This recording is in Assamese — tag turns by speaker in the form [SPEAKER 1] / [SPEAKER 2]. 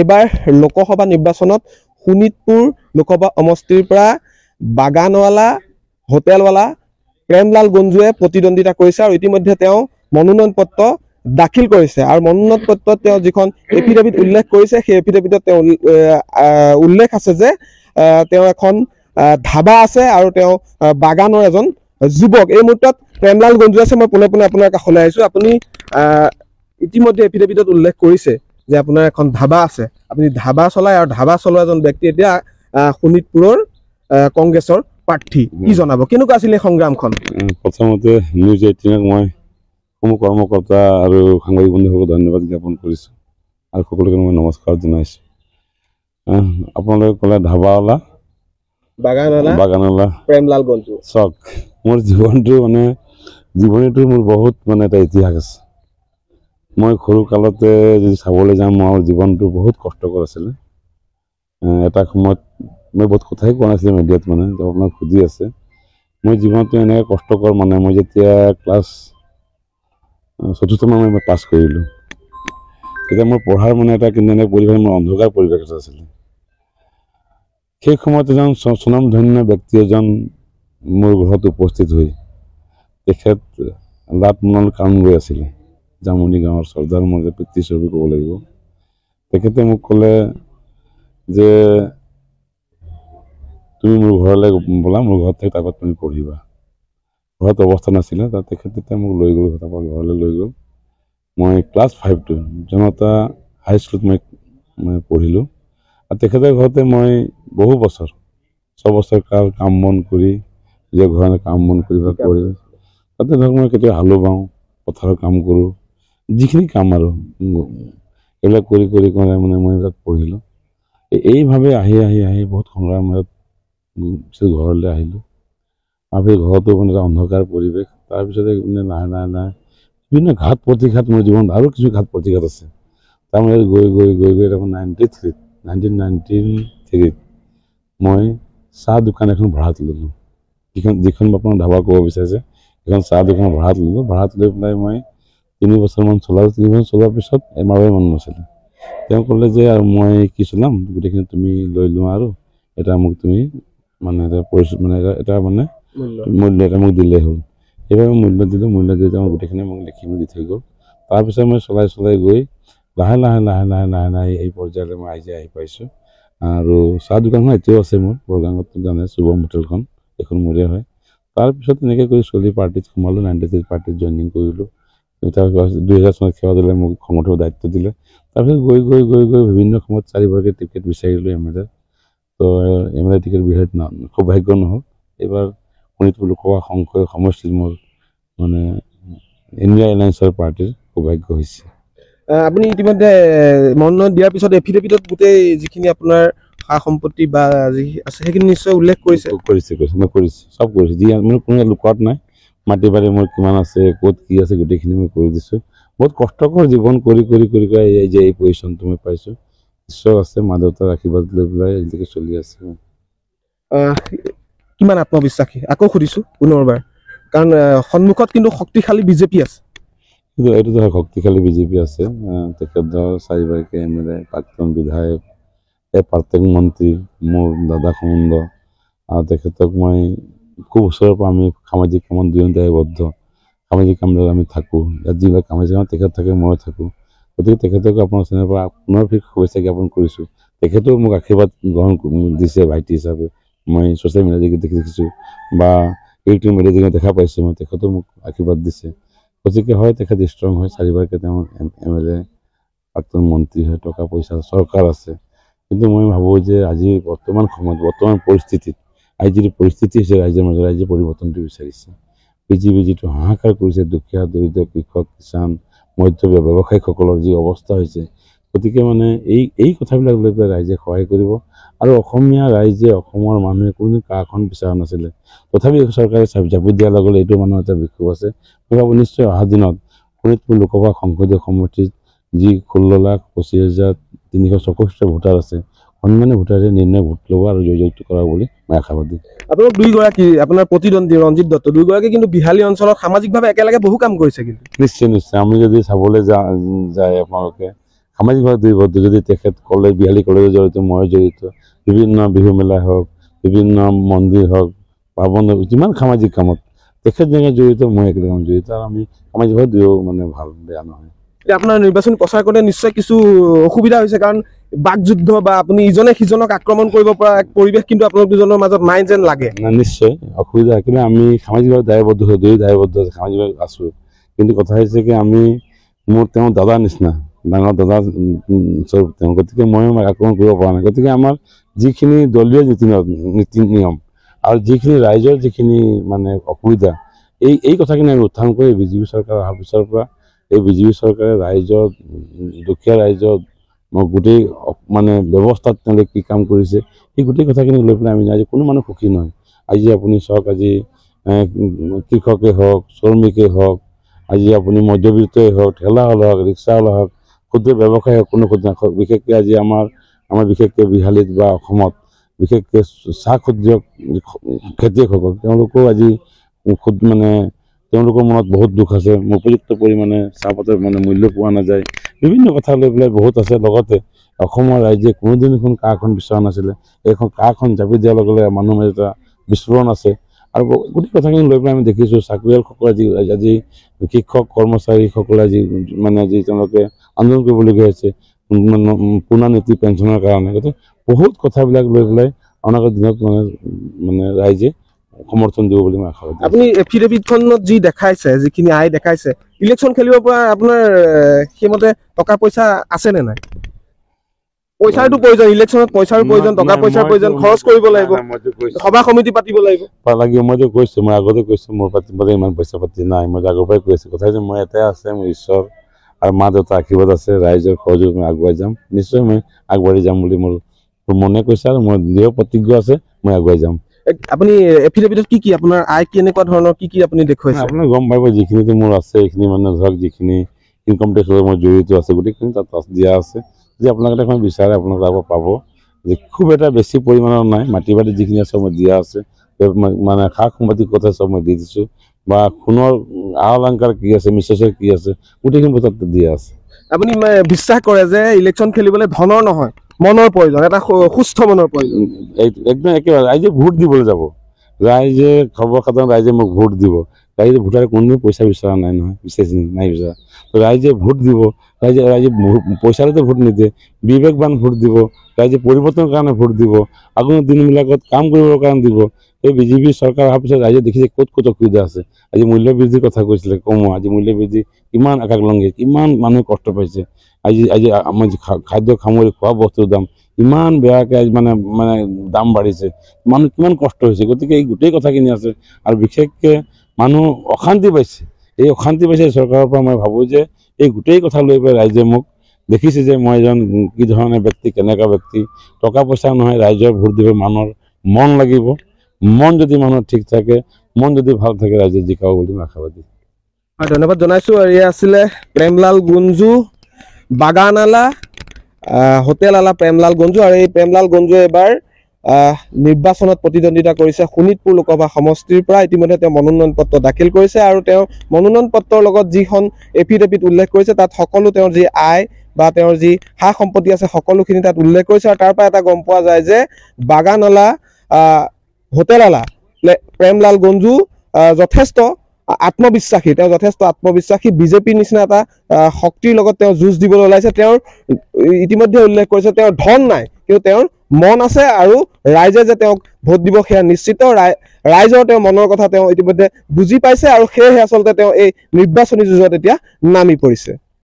[SPEAKER 1] এইবাৰ লোকসভা নিৰ্বাচনত শোণিতপুৰ লোকসভা সমষ্টিৰ পৰা বাগানৱালা হোটেলৱালা প্ৰেমলাল গঞ্জুৱে প্ৰতিদ্বন্দ্বিতা কৰিছে আৰু ইতিমধ্যে তেওঁ মনোনয়ন পত্ৰ দাখিল কৰিছে আৰু মনোনয়ন পত্ৰত তেওঁ যিখন এফিডেভিট উল্লেখ কৰিছে সেই এফিডেভিটত তেওঁ উল্লেখ আছে যে তেওঁ এখন ধাবা আছে আৰু তেওঁ বাগানৰ এজন যুৱক এই মুহূৰ্তত প্ৰেমলাল গঞ্জু আছে মই পোনে পোনে আপোনাৰ কাষলৈ আহিছো আপুনি ইতিমধ্যে এফিডেভিটত উল্লেখ কৰিছে যে আপোনাৰ এখন ধাবা আছে আপুনি ধাবা চলায় আৰু ধাবা চলোৱা এজন ব্যক্তি এতিয়া শোণিতপুৰৰ কংগ্ৰেছৰ প্ৰাৰ্থী কি জনাব কেনেকুৱা আছিলে সংগ্ৰামখন
[SPEAKER 2] প্ৰথমতে নিউজ এইটিনক মই সমূহ কৰ্মকৰ্তা আৰু সাংবাদিক বন্ধুসকলক ধন্যবাদ জ্ঞাপন কৰিছোঁ আৰু সকলোকে মই নমস্কাৰ জনাইছোঁ আপোনালোকে ক'লে ধাবাৱালা বাগানৱালা বাগানৱালা
[SPEAKER 1] প্ৰেমলাল বন্ধু
[SPEAKER 2] চক মোৰ জীৱনটো মানে জীৱনীটো মোৰ বহুত মানে এটা ইতিহাস আছে মই সৰুকালতে যদি চাবলৈ যাওঁ মোৰ জীৱনটো বহুত কষ্টকৰ আছিলে এটা সময়ত মই বহুত কথাই কোৱা নাছিলো মিডিয়াত মানে আপোনাক সুধি আছে মই জীৱনটো এনেকৈ কষ্টকৰ মানে মই যেতিয়া ক্লাছ চতুৰ্থমান মই পাছ কৰিলোঁ তেতিয়া মোৰ পঢ়াৰ মানে এটা কিন্তু এনেকৈ পৰিৱেশ মোৰ অন্ধকাৰ পৰিৱেশ এটা আছিলে সেই সময়ত এজন স্বনামধন্য ব্যক্তি এজন মোৰ ঘৰত উপস্থিত হৈ তেখেত লাভ মনৰ কাম গৈ আছিলে জামনি গাঁৱৰ চৰ্দাৰ মোৰ যে পিতৃ ছবি ক'ব লাগিব তেখেতে মোক ক'লে যে তুমি মোৰ ঘৰলৈ বোলা মোৰ ঘৰত থাকি তাৰপৰা তুমি পঢ়িবা ঘৰত অৱস্থা নাছিলে তাত তেখেত তেতিয়া মোক লৈ গ'ল তাৰপৰা ঘৰলৈ লৈ গ'ল মই ক্লাছ ফাইভটো জনতা হাইস্কুলত মই মই পঢ়িলোঁ আৰু তেখেতৰ ঘৰতে মই বহু বছৰ ছবছৰ কাল কাম বন কৰি নিজৰ ঘৰলৈ কাম বন কৰি বা কৰি তাতে ধৰক মই কেতিয়াবা হালো বাওঁ পথাৰৰ কাম কৰোঁ যিখিনি কাম আৰু এইবিলাক কৰি কৰি কৰি মানে মই এইবিলাক পঢ়িলোঁ এইভাৱে আহি আহি আহি বহুত সংগ্ৰামত ঘৰলৈ আহিলোঁ আৰু সেই ঘৰতো মানে এটা অন্ধকাৰ পৰিৱেশ তাৰপিছতে মানে লাহে লাহে লাহে বিভিন্ন ঘাত প্ৰতিঘাত মোৰ জীৱনত আৰু কিছু ঘাত প্ৰতিঘাত আছে তাৰ মাজত গৈ গৈ গৈ গৈ তাৰমানে নাইণ্টি থ্ৰীত নাইণ্টিন নাইণ্টিন থ্ৰীত মই চাহ দোকান এখন ভাড়াত ল'লোঁ যিখন যিখন আপোনাৰ ধাবা ক'ব বিচাৰিছে সেইখন চাহ দোকান ভাড়াত ল'লোঁ ভাড়াত লৈ পেলাই মই তিনি বছৰমান চলালোঁ তিনি বছৰ চলোৱাৰ পিছত এমাৰে মানুহ নাছিলে তেওঁ ক'লে যে আৰু মই কি চলাম গোটেইখিনি তুমি লৈ লোৱা আৰু এটা মোক তুমি মানে এটা পৰিচয় মানে এটা মানে মূল্য এটা মোক দিলে হ'ল সেইবাবে মই মূল্য দিলোঁ মূল্য দি তেওঁ গোটেইখিনি মোক লিখি মেলি দি থৈ গ'ল তাৰপিছত মই চলাই চলাই গৈ লাহে লাহে লাহে লাহে লাহে লাহে এই পৰ্যায়লৈ মই আজি আহি পাইছোঁ আৰু চাহ দোকানখন এতিয়াও আছে মোৰ বৰগাঙত জানে শুভম হোটেলখন এইখন মোৰে হয় তাৰপিছত এনেকৈ কৰি চলি পাৰ্টিত সোমালোঁ নাইণ্টি থ্ৰী পাৰ্টিত জইনিং কৰিলোঁ দুটা দুহেজাৰ চনত সেৱা দলে মোক সংগঠনৰ দায়িত্ব দিলে তাৰপিছত গৈ গৈ গৈ গৈ বিভিন্ন সময়ত চাৰিবাৰকে টিকেট বিচাৰিলোঁ এম এল এ তো এম এল এ টিকেট বিচাৰি সৌভাগ্য নহ'ল এইবাৰ শোণিতপুৰ লোকসভা সংসদ সমষ্টিত মোৰ মানে ইণ্ডিয়া এলায়েন্সৰ পাৰ্টিৰ সৌভাগ্য হৈছে
[SPEAKER 1] আপুনি ইতিমধ্যে মনোনয়ন দিয়াৰ পিছত এফিডেভিটত গোটেই যিখিনি আপোনাৰ সা সম্পত্তি বা যি আছে
[SPEAKER 2] সেইখিনি নিশ্চয় উল্লেখ কৰিছে কৰিছে কৰিছে মই কৰিছোঁ চব কৰিছোঁ যি মানে কোনো লুকোৱাত নাই মাটি বাৰী মোৰ কিমান আছে ক'ত কি আছে গোটেইখিনি মই কৰি দিছোঁ বহুত কষ্টকৰ জীৱন কৰি কৰি কৰি কৰি এই যে এই পজিশ্যনটো মই পাইছোঁ ঈশ্বৰ আছে মা দেউতাৰ আশীৰ্বাদ লৈ পেলাই আজিলৈকে চলি আছে
[SPEAKER 1] কিমান আত্মবিশ্বাসী আকৌ সুধিছোঁ পুনৰবাৰ কাৰণ সন্মুখত কিন্তু শক্তিশালী বিজেপি আছে
[SPEAKER 2] কিন্তু এইটোতো হয় শক্তিশালী বিজেপি আছে তেখেত ধৰ চাৰিবাৰকৈ এম এল এ প্ৰাক্তন বিধায়ক এ প্ৰাক্তন মন্ত্ৰী মোৰ দাদা সম্বন্ধ আৰু তেখেতক মই খুব উৎসব আমি সামাজিক কামত দুজন দায়বদ্ধ সামাজিক কামত আমি থাকোঁ ইয়াত যিবিলাক সামাজিক তেখেত থাকে মই থাকোঁ গতিকে তেখেতকো আপোনাৰ চেনেলৰ পৰা পুনৰ ফিৰ শুভেচ্ছা জ্ঞাপন কৰিছোঁ তেখেতেও মোক আশীৰ্বাদ গ্ৰহণ দিছে ভাইটি হিচাপে মই ছ'চিয়েল মিডিয়াত দেখি দেখিছোঁ বা ইউটিউব মিডিয়া যিখিনি দেখা পাইছোঁ মই তেখেতেও মোক আশীৰ্বাদ দিছে গতিকে হয় তেখেত ষ্ট্ৰং হয় চাৰিবাৰকৈ তেওঁ এম এল এ প্ৰাক্তন মন্ত্ৰী হয় টকা পইচা চৰকাৰ আছে কিন্তু মই ভাবোঁ যে আজি বৰ্তমান সময়ত বৰ্তমান পৰিস্থিতিত আজি যিটো পৰিস্থিতি হৈছে ৰাইজৰ মাজত ৰাইজে পৰিৱৰ্তনটো বিচাৰিছে বিজেপি যিটো হাহাকাৰ কৰিছে দুখীয়া দৰিদ্ৰ কৃষক কিষাণ মধ্যভীয়া ব্যৱসায়ীসকলৰ যি অৱস্থা হৈছে গতিকে মানে এই এই কথাবিলাক লৈ পেলাই ৰাইজে সহায় কৰিব আৰু অসমীয়া ৰাইজে অসমৰ মানুহে কোনো কাখন বিচৰা নাছিলে তথাপি চৰকাৰে চাপ জাপি দিয়াৰ লগে লগে এইটো মানুহৰ এটা বিক্ষোভ আছে মই ভাবোঁ নিশ্চয় অহা দিনত শোণিতপুৰ লোকসভা সংসদীয় সমষ্টিত যি ষোল্ল লাখ পঁচিছ হাজাৰ তিনিশ চৌষষ্ঠি ভোটাৰ আছে সন্মানে ভোটারে নির্ণয় ভোট লোক আর জয়যুক্ত করা বলে মানে আশাবাদ
[SPEAKER 1] আপনার দুইগী আপনার প্রতিদ্বন্দ্বী রঞ্জিত দত্ত দুইগী কিন্তু বিহালি অঞ্চল সামাজিকভাবে একলে বহু কাম করেছে কিন্তু
[SPEAKER 2] নিশ্চয় নিশ্চয় আমি যদি সাবলে যাই আপনাদের সামাজিকভাবে দুইবদ্ধ যদি তখন কলেজ বিহালি কলেজের জড়িত ময় জড়িত বিভিন্ন বিহু মেলা হোক বিভিন্ন মন্দির হোক পার্বণ হোক সামাজিক কামত তেখেত যেন জড়িত মই একলে কাম জড়িত আর আমি সামাজিকভাবে দুয়ো মানে ভাল বেয়া নহয়
[SPEAKER 1] আপনার নির্বাচন প্রচার করতে নিশ্চয় কিছু অসুবিধা হয়েছে কারণ বাকযুদ্ধ বা আপুনি ইজনে সিজনক আক্ৰমণ কৰিব পৰা এক পৰিৱেশ কিন্তু আপোনালোক দুজনৰ মাজত নাই যেন লাগে
[SPEAKER 2] নিশ্চয় অসুবিধা কিন্তু আমি সামাজিকভাৱে দায়বদ্ধ হৈছোঁ দুয়ো দায়বদ্ধ আছে সামাজিকভাৱে আছোঁ কিন্তু কথা হৈছে কি আমি মোৰ তেওঁ দাদাৰ নিচিনা ডাঙৰ দাদা স্বৰূপ তেওঁ গতিকে মই আক্ৰমণ কৰিব পৰা নাই গতিকে আমাৰ যিখিনি দলীয় নীতি নীতি নিয়ম আৰু যিখিনি ৰাইজৰ যিখিনি মানে অসুবিধা এই এই কথাখিনি আমি উত্থান কৰি বিজেপি চৰকাৰ অহাৰ পিছৰ পৰা এই বিজেপি চৰকাৰে ৰাইজৰ দুখীয়া ৰাইজৰ মই গোটেই মানে ব্যৱস্থাত তেওঁলোকে কি কাম কৰিছে সেই গোটেই কথাখিনি লৈ পেলাই আমি আজি কোনো মানুহ সুখী নহয় আজি আপুনি চাওক আজি কৃষকে হওক শ্ৰমিকেই হওক আজি আপুনি মধ্যবিত্তই হওক ঠেলাৱালা হওক ৰিক্সাৱালা হওক ক্ষুদ্ৰ ব্যৱসায় হওক কোনো ক্ষুদ্ৰ হওক বিশেষকৈ আজি আমাৰ আমাৰ বিশেষকৈ বিহালীত বা অসমত বিশেষকৈ চাহ ক্ষুদ্ৰ খেতিয়কসকল তেওঁলোকো আজি মানে তেওঁলোকৰ মনত বহুত দুখ আছে উপযুক্ত পৰিমাণে চাহপাতৰ মানে মূল্য পোৱা নাযায় বিভিন্ন কথা লৈ পেলাই বহুত আছে লগতে অসমৰ ৰাইজে কোনোদিনখন কাখন বিচৰা নাছিলে এইখন কাখন জাপি দিয়াৰ লগে লগে মানুহ মাজত এটা বিস্ফোৰণ আছে আৰু গোটেই কথাখিনি লৈ পেলাই আমি দেখিছোঁ চাকৰিয়ালসকলে যি আজি শিক্ষক কৰ্মচাৰীসকলে যি মানে আজি তেওঁলোকে আন্দোলন কৰিবলগীয়া হৈছে পুৰণা নীতি পেঞ্চনৰ কাৰণে গতিকে বহুত কথাবিলাক লৈ পেলাই অনাগত দিনত মানে মানে ৰাইজে সমৰ্থন দিব বুলি মই আশা কৰিছোঁ
[SPEAKER 1] আপুনি এফিডেভিটখনত যি দেখাইছে যিখিনি আই দেখাইছে ইলেকশ্যন খেলিব পৰা আপোনাৰ সেইমতে টকা পইচা আছেনে নাই পইচাৰটো প্ৰয়োজন ইলেকশ্যনত পইচাৰো প্ৰয়োজন টকা পইচাৰ প্ৰয়োজন খৰচ কৰিব লাগিব সভা সমিতি পাতিব লাগিব
[SPEAKER 2] লাগিব মই যে কৈছোঁ মই আগতে কৈছোঁ মোৰ পাতি মানে ইমান পইচা পাতি নাই মই আগৰ পৰাই কৈছোঁ কথা হৈছে মই এটাই আছে মোৰ ঈশ্বৰ আৰু মা দেউতা আশীৰ্বাদ আছে ৰাইজৰ সহযোগ মই আগুৱাই যাম নিশ্চয় মই আগবাঢ়ি যাম বুলি মোৰ মনে কৈছে আৰু মই দৃঢ় প্ৰতিজ্ঞ আছে মই আগুৱাই যাম আপুনি এফিডেভিটত কি কি আপোনাৰ আয় কেনেকুৱা ধৰণৰ কি কি আপুনি দেখুৱাইছে আপুনি গম পাব যিখিনিতো মোৰ আছে এইখিনি মানে ধৰক যিখিনি ইনকম টেক্সত মই জড়িত আছে গোটেইখিনি তাত দিয়া আছে যে আপোনালোকে দেখোন বিচাৰে আপোনালোকে তাৰ পৰা পাব যে খুব এটা বেছি পৰিমাণৰ নাই মাটি বাতি যিখিনি আছে মই দিয়া আছে মানে সা সম্পত্তি কথা চব মই দি দিছোঁ বা সোণৰ আ অলংকাৰ কি আছে মিছেছৰ কি আছে গোটেইখিনি বস্তু দিয়া আছে
[SPEAKER 1] আপুনি বিশ্বাস কৰে যে ইলেকশ্যন খেলিবলৈ ধনৰ নহয়
[SPEAKER 2] মনৰ প্ৰয়োজন এটা সুস্থ মনৰ প্ৰয়োজন একদম একেবাৰে ৰাইজে ভোট দিবলৈ যাব ৰাইজে খবৰ সৰ্বসাধাৰণ ৰাইজে মোক ভোট দিব ৰাইজে ভোটাৰে কোনোদিন পইচা বিচৰা নাই নহয় বিচাৰিছে নাই বিচৰা তো ৰাইজে ভোট দিব ৰাইজে ৰাইজে পইচাৰেতো ভোট নিদিয়ে বিবেকবান ভোট দিব ৰাইজে পৰিৱৰ্তনৰ কাৰণে ভোট দিব আগৰ দিনবিলাকত কাম কৰিবৰ কাৰণে দিব এই বিজেপি চৰকাৰ অহাৰ পিছত ৰাইজে দেখিছে ক'ত ক'ত অসুবিধা আছে আজি মূল্যবৃদ্ধিৰ কথা কৈছিলে কম আজি মূল্যবৃদ্ধি কিমান একাকলংগী কিমান মানুহে কষ্ট পাইছে আজি আজি আমাৰ খাদ্য সামগ্ৰী খোৱা বস্তুৰ দাম ইমান বেয়াকৈ আজি মানে মানে দাম বাঢ়িছে মানুহ কিমান কষ্ট হৈছে গতিকে এই গোটেই কথাখিনি আছে আৰু বিশেষকৈ মানুহ অশান্তি পাইছে এই অশান্তি পাইছে চৰকাৰৰ পৰা মই ভাবোঁ যে এই গোটেই কথা লৈ পেলাই ৰাইজে মোক দেখিছে যে মই এজন কি ধৰণে ব্যক্তি কেনেকুৱা ব্যক্তি টকা পইচা নহয় ৰাইজৰ ভোট দিব মানুহৰ মন লাগিব মন যদি মানুহৰ ঠিক থাকে মন যদি ভাল থাকে ৰাইজে জিকাব বুলি মই আশাবাদী হয় ধন্যবাদ জনাইছোঁ আৰু
[SPEAKER 1] এয়া আছিলে প্ৰেমলাল গুঞ্জু বাগানালা হোটেল আলা প্ৰেমলাল গঞ্জু আৰু এই প্ৰেমলাল গঞ্জু এবাৰ নিৰ্বাচনত প্ৰতিদ্বন্দ্বিতা কৰিছে শোণিতপুৰ লোকসভা সমষ্টিৰ পৰা ইতিমধ্যে তেওঁ মনোনয়ন পত্ৰ দাখিল কৰিছে আৰু তেওঁ মনোনয়ন পত্ৰৰ লগত যিখন এফিডেভিট উল্লেখ কৰিছে তাত সকলো তেওঁৰ যি আয় বা তেওঁৰ যি সা সম্পত্তি আছে সকলোখিনি তাত উল্লেখ কৰিছে আৰু তাৰপৰা এটা গম পোৱা যায় যে বাগানলা হোটেলালা প্ৰেমলাল গঞ্জু যথেষ্ট আত্মবিশ্বাসী তেওঁ যথেষ্ট আত্মবিশ্বাসী বিজেপিৰ নিচিনা এটা শক্তিৰ লগত তেওঁ যুঁজ দিবলৈ ওলাইছে তেওঁৰ ইতিমধ্যে উল্লেখ কৰিছে তেওঁৰ ধন নাই কিন্তু তেওঁৰ মন আছে আৰু ৰাইজে যে তেওঁক ভোট দিব সেয়া নিশ্চিত ৰাইজৰ তেওঁ মনৰ কথা তেওঁ ইতিমধ্যে বুজি পাইছে আৰু সেয়েহে আচলতে তেওঁ এই নিৰ্বাচনী যুঁজত এতিয়া নামি পৰিছে